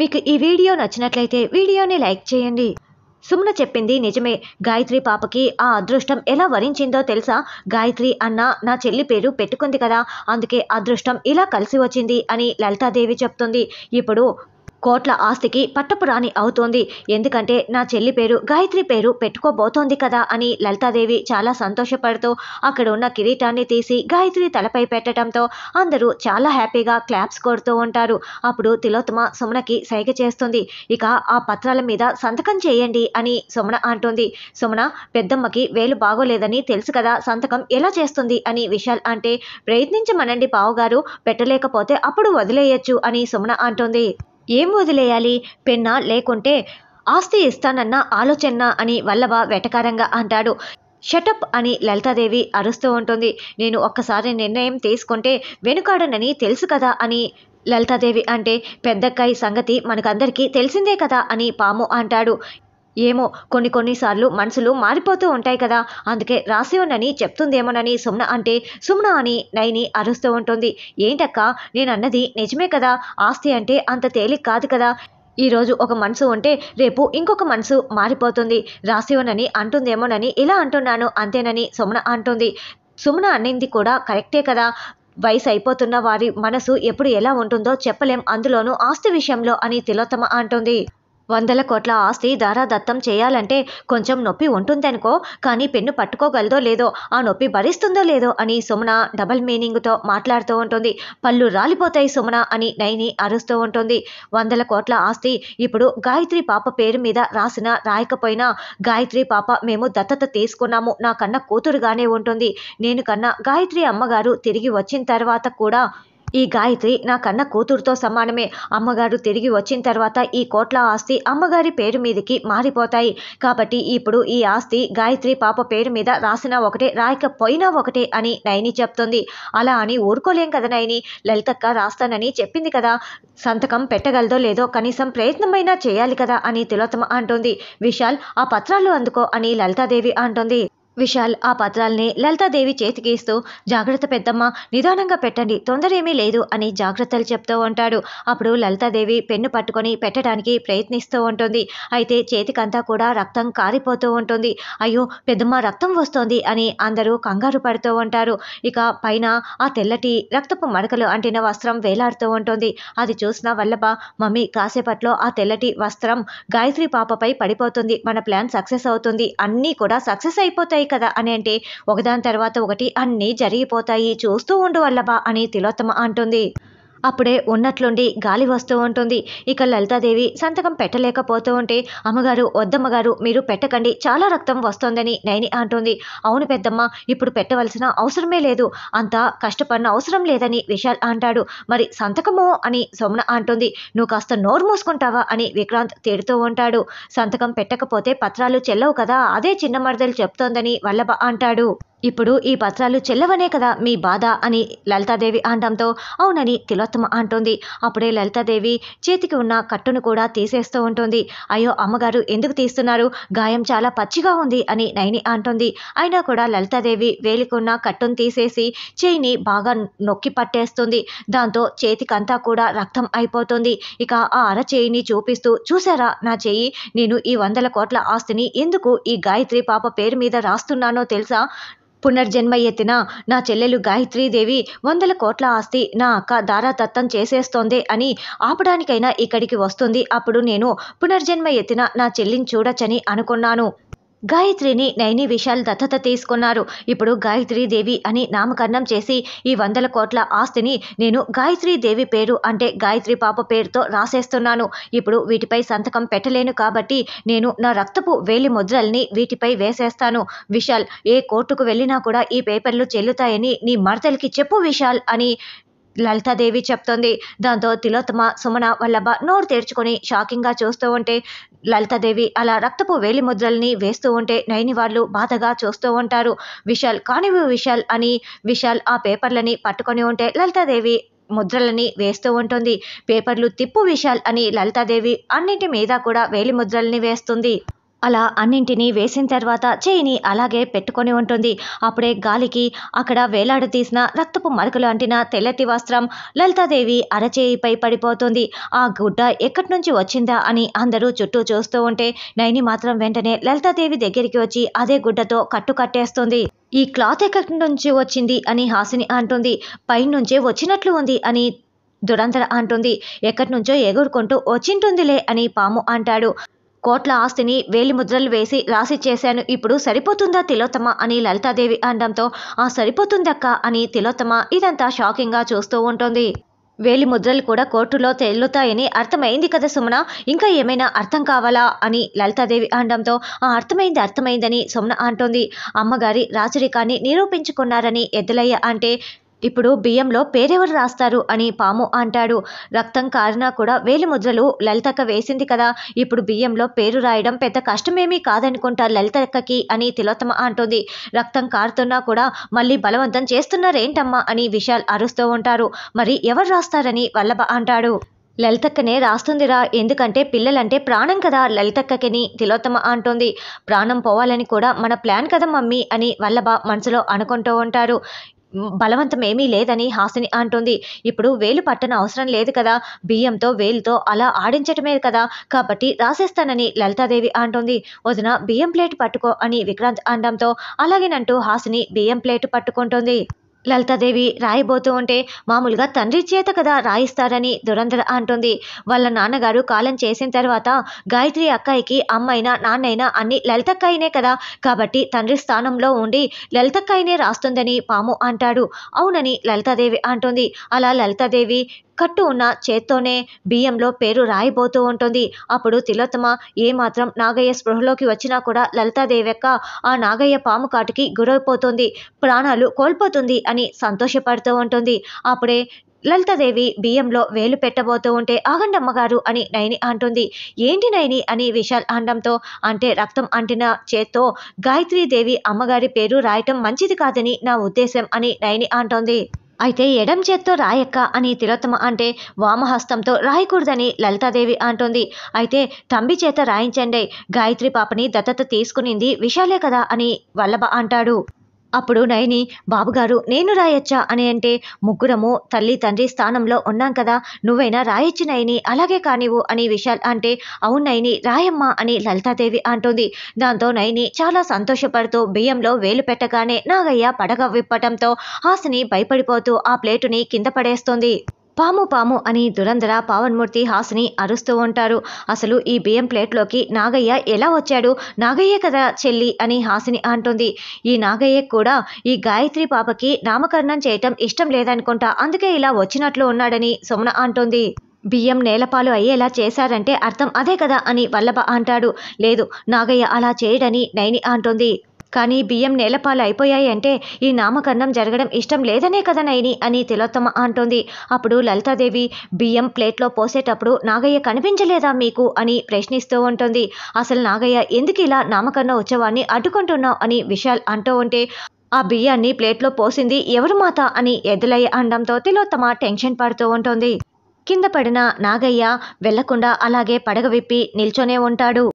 మీకు ఈ వీడియో నచ్చినట్లయితే వీడియోని లైక్ చేయండి సుమన చెప్పింది నిజమే గాయత్రి పాపకి ఆ అదృష్టం ఎలా వరించిందో తెలుసా గాయత్రి అన్న నా చెల్లి పేరు పెట్టుకుంది కదా అందుకే అదృష్టం ఇలా కలిసి వచ్చింది అని లలితాదేవి చెప్తుంది ఇప్పుడు కోట్ల ఆస్తికి పట్టపురాణి అవుతోంది ఎందుకంటే నా చెల్లి పేరు గాయత్రి పేరు పెట్టుకోబోతోంది కదా అని లలితాదేవి చాలా సంతోషపడుతూ అక్కడ ఉన్న కిరీటాన్ని తీసి గాయత్రి తలపై పెట్టడంతో అందరూ చాలా హ్యాపీగా క్లాప్స్ కొడుతూ ఉంటారు అప్పుడు తిలోత్తమ సుమనకి సైగ చేస్తుంది ఇక ఆ పత్రాల మీద సంతకం చేయండి అని సుమన అంటుంది సుమన పెద్దమ్మకి వేలు బాగోలేదని తెలుసు కదా సంతకం ఎలా చేస్తుంది అని విశాల్ అంటే ప్రయత్నించమనండి పావుగారు పెట్టలేకపోతే అప్పుడు వదిలేయచ్చు అని సుమన అంటుంది ఏం వదిలేయాలి పెన్నా లేకుంటే ఆస్తి ఇస్తానన్న ఆలోచన అని వల్లభ వెటకారంగా అంటాడు షటప్ అని లలితాదేవి అరుస్తూ ఉంటుంది నేను ఒక్కసారి నిర్ణయం తీసుకుంటే వెనుకాడనని తెలుసు కదా అని లలితాదేవి అంటే పెద్దక్కాయి సంగతి మనకందరికీ తెలిసిందే కదా అని పాము అంటాడు ఏమో కొన్ని కొన్నిసార్లు మనసులు మారిపోతూ ఉంటాయి కదా అందుకే రాసి ఉండని చెప్తుందేమోనని సుమ్న అంటే సుమ్న అని నైని అరుస్తూ ఉంటుంది ఏంటక్క నేనన్నది నిజమే కదా ఆస్తి అంటే అంత తేలిక కాదు కదా ఈరోజు ఒక మనసు ఉంటే రేపు ఇంకొక మనసు మారిపోతుంది రాసివనని అంటుందేమోనని ఇలా అంటున్నాను అంతేనని సుమన అంటుంది సుమన అన్నింది కూడా కరెక్టే కదా వయసు అయిపోతున్న వారి మనసు ఎప్పుడు ఎలా ఉంటుందో చెప్పలేం అందులోనూ ఆస్తి విషయంలో అని తిలోత్తమ అంటుంది వందల కోట్ల ఆస్తి దత్తం చేయాలంటే కొంచెం నొప్పి ఉంటుందనుకో కానీ పెన్ను పట్టుకోగలదో లేదో ఆ నొప్పి భరిస్తుందో లేదో అని సుమన డబల్ మీనింగ్తో మాట్లాడుతూ ఉంటుంది పళ్ళు రాలిపోతాయి సుమన అని నైని అరుస్తూ ఉంటుంది వందల కోట్ల ఆస్తి ఇప్పుడు గాయత్రి పాప పేరు మీద రాసిన రాయకపోయినా గాయత్రి పాప మేము దత్తత తీసుకున్నాము నా కన్న కూతురుగానే ఉంటుంది నేను కన్నా గాయత్రి అమ్మగారు తిరిగి వచ్చిన తర్వాత కూడా ఈ గాయత్రి నా కన్న కూతురుతో సమానమే అమ్మగారు తిరిగి వచ్చిన తర్వాత ఈ కోట్ల ఆస్తి అమ్మగారి పేరు మీదకి మారిపోతాయి కాబట్టి ఇప్పుడు ఈ ఆస్తి గాయత్రి పాప పేరు మీద రాసినా ఒకటే రాయకపోయినా ఒకటే అని నయని చెప్తుంది అలా అని ఊరుకోలేం కదా నయని లలితక్క రాస్తానని చెప్పింది కదా సంతకం పెట్టగలదో లేదో కనీసం ప్రయత్నమైనా చేయాలి కదా అని తిలోత్తమ అంటుంది విశాల్ ఆ పత్రాలు అందుకో అని లలితాదేవి అంటుంది విశాల్ ఆ పత్రాల్ని లలితాదేవి చేతికి ఇస్తూ జాగ్రత్త పెద్దమ్మ నిదానంగా పెట్టండి తొందర ఏమీ లేదు అని జాగ్రత్తలు చెప్తూ ఉంటాడు అప్పుడు లలితాదేవి పెన్ను పట్టుకొని పెట్టడానికి ప్రయత్నిస్తూ ఉంటుంది అయితే చేతికంతా కూడా రక్తం కారిపోతూ ఉంటుంది అయ్యో పెద్దమ్మ రక్తం వస్తోంది అని అందరూ కంగారు పడుతూ ఉంటారు ఇక పైన ఆ తెల్లటి రక్తపు మడకలు అంటిన వస్త్రం వేలాడుతూ ఉంటుంది అది చూసిన వల్లభ మమ్మీ కాసేపట్లో ఆ తెల్లటి వస్త్రం గాయత్రి పాపపై పడిపోతుంది మన ప్లాన్ సక్సెస్ అవుతుంది అన్నీ కూడా సక్సెస్ అయిపోతాయి కదా అని అంటే ఒకదాని తర్వాత ఒకటి అన్నీ జరిగిపోతాయి చూస్తూ ఉండు వల్లభ అని తిలోత్తమ అంటుంది అప్పుడే ఉన్నట్లుండి గాలి వస్తూ ఉంటుంది ఇక లలితాదేవి సంతకం పెట్టలేకపోతూ ఉంటే అమ్మగారు వద్దమ్మగారు మీరు పెట్టకండి చాలా రక్తం వస్తోందని నయని అంటుంది అవును పెద్దమ్మ ఇప్పుడు పెట్టవలసిన అవసరమే లేదు అంత కష్టపడిన అవసరం లేదని విశాల్ అంటాడు మరి సంతకము అని సోమన అంటుంది నువ్వు కాస్త నోరు మూసుకుంటావా అని విక్రాంత్ తేడుతూ ఉంటాడు సంతకం పెట్టకపోతే పత్రాలు చెల్లవు కదా అదే చిన్న మరదలు చెప్తోందని వల్లభ అంటాడు ఇప్పుడు ఈ పత్రాలు చెల్లవనే కదా మీ బాధ అని లలితాదేవి అనడంతో అవునని తిలోత్తమ అంటుంది అప్పుడే లలితాదేవి చేతికి ఉన్న కట్టును కూడా తీసేస్తూ ఉంటుంది అయ్యో అమ్మగారు ఎందుకు తీస్తున్నారు గాయం చాలా పచ్చిగా ఉంది అని నయని అంటుంది అయినా కూడా లలితాదేవి వేలికున్న కట్టును తీసేసి చేయిని బాగా నొక్కి పట్టేస్తుంది దాంతో చేతికంతా కూడా రక్తం అయిపోతుంది ఇక ఆ అర చేయిని చూపిస్తూ చూసారా నా చేయి నేను ఈ వందల కోట్ల ఆస్తిని ఎందుకు ఈ గాయత్రి పాప పేరు మీద రాస్తున్నానో తెలుసా పునర్జన్మ ఎత్తిన నా చెల్లెలు గాయత్రీదేవి వందల కోట్ల ఆస్తి నా అక్క దారాదత్తం చేసేస్తోంది అని ఆపడానికైనా ఇక్కడికి వస్తుంది అప్పుడు నేను పునర్జన్మ ఎత్తిన నా చెల్లిని చూడొచ్చని అనుకున్నాను గాయత్రిని నైని విశాల్ దత్తత తీసుకున్నారు ఇప్పుడు దేవి అని నామకరణం చేసి ఈ వందల కోట్ల ఆస్తిని నేను దేవి పేరు అంటే గాయత్రి పాప పేరుతో రాసేస్తున్నాను ఇప్పుడు వీటిపై సంతకం పెట్టలేను కాబట్టి నేను నా రక్తపు వేలి ముద్రల్ని వీటిపై వేసేస్తాను విశాల్ ఏ కోర్టుకు వెళ్ళినా కూడా ఈ పేపర్లు చెల్లుతాయని నీ మరతలకి చెప్పు విశాల్ అని లలితాదేవి చెప్తోంది దాంతో తిలోత్తమ సుమన వల్లభ నోరు తెరుచుకొని షాకింగ్గా చూస్తూ ఉంటే లలితాదేవి అలా రక్తపు వేలి ముద్రల్ని వేస్తూ ఉంటే నయని వాళ్ళు బాధగా చూస్తూ ఉంటారు విశాల్ కానివి విశాల్ అని విశాల్ ఆ పేపర్లని పట్టుకొని ఉంటే లలితాదేవి ముద్రలని వేస్తూ ఉంటుంది పేపర్లు తిప్పు విశాల్ అని లలితాదేవి అన్నింటి మీద కూడా వేలి ముద్రల్ని వేస్తుంది అలా అన్నింటినీ వేసిన తర్వాత చేయిని అలాగే పెట్టుకొని ఉంటుంది అప్పుడే గాలికి అక్కడ వేలాడు తీసిన రక్తపు మరకలు అంటిన తెల్లటి వస్త్రం లలితాదేవి అరచేయిపై పడిపోతుంది ఆ గుడ్డ ఎక్కడి నుంచి వచ్చిందా అని అందరూ చుట్టూ చూస్తూ ఉంటే నైని మాత్రం వెంటనే లలితాదేవి దగ్గరికి వచ్చి అదే గుడ్డతో కట్టు కట్టేస్తుంది ఈ క్లాత్ ఎక్కడి నుంచి వచ్చింది అని హాసిని అంటుంది పైనుంచే వచ్చినట్లు ఉంది అని దురంతర అంటుంది ఎక్కడి నుంచో ఎగురుకుంటూ వచ్చింటుందిలే అని పాము అంటాడు కోట్ల ఆస్తిని వేలిముద్రలు వేసి రాసి చేశాను ఇప్పుడు సరిపోతుందా తిలోత్తమ అని లలితాదేవి అనడంతో ఆ సరిపోతుందక్క అని తిలోత్తమ ఇదంతా షాకింగ్గా చూస్తూ ఉంటుంది వేలి ముద్రలు కూడా కోర్టులో తేలుతాయని అర్థమైంది కదా సుమన ఇంకా ఏమైనా అర్థం కావాలా అని లలితాదేవి అనడంతో ఆ అర్థమైంది అర్థమైందని సుమన అంటోంది అమ్మగారి రాచరికాన్ని నిరూపించుకున్నారని ఎద్దులయ్య అంటే ఇప్పుడు బియ్యంలో పేరెవరు రాస్తారు అని పాము అంటాడు రక్తం కారినా కూడా వేలి ముద్రలు లలితక్క వేసింది కదా ఇప్పుడు బియ్యంలో పేరు రాయడం పెద్ద కష్టమేమీ కాదనుకుంటారు లలితక్కకి అని తిలోత్తమ అంటుంది రక్తం కారుతున్నా కూడా మళ్ళీ బలవంతం చేస్తున్నారేంటమ్మా అని విశాల్ అరుస్తూ ఉంటారు మరి ఎవరు రాస్తారని వల్లభ అంటాడు లలితక్కనే రాస్తుందిరా ఎందుకంటే పిల్లలంటే ప్రాణం కదా లలితక్కకిని తిలోత్తమ అంటోంది ప్రాణం పోవాలని కూడా మన ప్లాన్ కదా మమ్మీ అని వల్లభ మనసులో అనుకుంటూ ఉంటారు బలవంతం ఏమీ లేదని హాసిని అంటుంది ఇప్పుడు వేలు పట్టన అవసరం లేదు కదా బియ్యంతో వేలుతో అలా ఆడించటమే కదా కాబట్టి రాసేస్తానని లలితాదేవి అంటుంది వదిన బియ్యం ప్లేట్ పట్టుకో అని విక్రాంత్ అనడంతో అలాగేనంటూ హాసిని బియ్యం ప్లేట్ పట్టుకుంటుంది లలితాదేవి రాయబోతూ ఉంటే మామూలుగా తండ్రి చేత కదా రాయిస్తారని దురంధర అంటుంది వాళ్ళ నాన్నగారు కాలం చేసిన తర్వాత గాయత్రి అక్కాయికి అమ్మైనా నాన్నైనా అన్ని లలితక్కాయనే కదా కాబట్టి తండ్రి స్థానంలో ఉండి లలితక్కాయనే రాస్తుందని పాము అంటాడు అవునని లలితాదేవి అంటుంది అలా లలితాదేవి కట్టు ఉన్న చేత్తోనే బియ్యంలో పేరు రాయిపోతూ ఉంటుంది అప్పుడు తిలోత్తమ ఏమాత్రం నాగయ్య స్పృహలోకి వచ్చినా కూడా లలితాదేవక్క ఆ నాగయ్య పాము కాటుకి గురైపోతుంది ప్రాణాలు కోల్పోతుంది అని సంతోషపడుతూ ఉంటుంది అప్పుడే లలితాదేవి బియ్యంలో వేలు పెట్టబోతూ ఉంటే ఆగండమ్మగారు అని నయని అంటుంది ఏంటి నయని అని విశాల్ అండంతో అంటే రక్తం అంటిన చేత్తో గాయత్రీదేవి అమ్మగారి పేరు రాయటం మంచిది కాదని నా ఉద్దేశం అని నయని అంటోంది అయితే ఎడం చేత్తో రాయక్క అని తిలోత్తమ అంటే వామహస్తంతో రాయకూడదని లలితాదేవి అంటోంది అయితే తంబి చేత రాయించండి గాయత్రి పాపని దత్తత తీసుకునింది విశాలే కదా అని వల్లభ అంటాడు అప్పుడు నయని బాబుగారు నేను రాయొచ్చా అని అంటే ముగ్గురము తల్లి తండ్రి స్థానంలో ఉన్నాం కదా నువ్వైనా రాయొచ్చు నయని అలాగే కానివ్వు అని విశాల్ అంటే అవును నయని రాయమ్మా అని లలితాదేవి అంటుంది దాంతో నయని చాలా సంతోషపడుతూ బియ్యంలో వేలు పెట్టగానే నాగయ్య పడగ విప్పటంతో హాసిని భయపడిపోతూ ఆ ప్లేటుని కింద పడేస్తుంది పాము పాము అని దురంధర పావన్మూర్తి హాసిని అరుస్తూ ఉంటారు అసలు ఈ బియ్యం ప్లేట్లోకి నాగయ్య ఎలా వచ్చాడు నాగయ్య కదా చెల్లి అని హాసిని అంటుంది ఈ నాగయ్య కూడా ఈ గాయత్రి పాపకి నామకరణం చేయటం ఇష్టం లేదనుకుంటా అందుకే ఇలా వచ్చినట్లు ఉన్నాడని సుమన అంటుంది బియ్యం నేలపాలు అయ్యేలా చేశారంటే అర్థం అదే కదా అని వల్లభ అంటాడు లేదు నాగయ్య అలా చేయడని నైని అంటుంది కానీ బియ్యం నేలపాలు అయిపోయాయి అంటే ఈ నామకరణం జరగడం ఇష్టం లేదనే కదా నైని అని తిలోత్తమ అంటోంది అప్పుడు లలితాదేవి బియ్యం ప్లేట్లో పోసేటప్పుడు నాగయ్య కనిపించలేదా మీకు అని ప్రశ్నిస్తూ ఉంటుంది అసలు నాగయ్య ఎందుకు ఇలా నామకరణ ఉత్సవాన్ని అడ్డుకుంటున్నావు అని విశాల్ అంటూ ఉంటే ఆ బియ్యాన్ని ప్లేట్లో పోసింది ఎవరు మాత అని ఎద్దులయ్య అనడంతో తిలోత్తమ టెన్షన్ పడుతూ ఉంటుంది కింద పడిన నాగయ్య వెళ్లకుండా అలాగే పడగ విప్పి నిల్చొనే ఉంటాడు